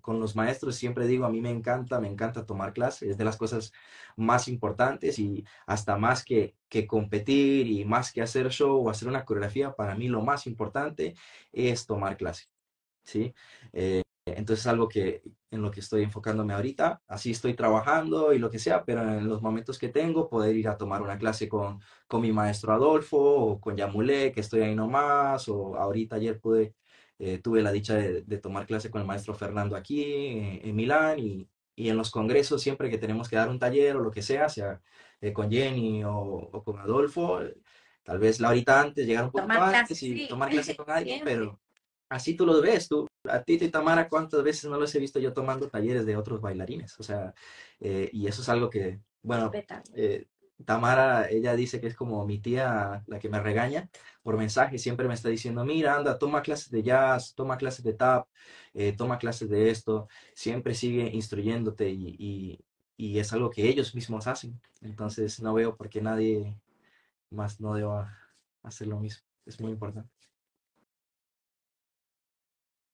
con los maestros siempre digo, a mí me encanta, me encanta tomar clases, es de las cosas más importantes y hasta más que, que competir y más que hacer show o hacer una coreografía, para mí lo más importante es tomar clase, ¿sí? Eh, entonces es algo que, en lo que estoy enfocándome ahorita, así estoy trabajando y lo que sea, pero en los momentos que tengo poder ir a tomar una clase con, con mi maestro Adolfo o con Yamulé, que estoy ahí nomás, o ahorita ayer pude eh, tuve la dicha de, tomar clase con el maestro Fernando aquí en, Milán y, en los congresos siempre que tenemos que dar un taller o lo que sea, sea eh, con Jenny o, con Adolfo, eh, tal vez la ahorita antes, llegar un poco antes y tomar clase con alguien, pero así tú lo ves, tú, a ti y Tamara, ¿cuántas veces no los he visto yo tomando talleres de otros bailarines? O sea, y eso es algo que, bueno, Tamara, ella dice que es como mi tía la que me regaña por mensaje, siempre me está diciendo, mira, anda, toma clases de jazz, toma clases de tap, eh, toma clases de esto, siempre sigue instruyéndote y, y, y, es algo que ellos mismos hacen. Entonces no veo por qué nadie más no deba hacer lo mismo. Es muy importante.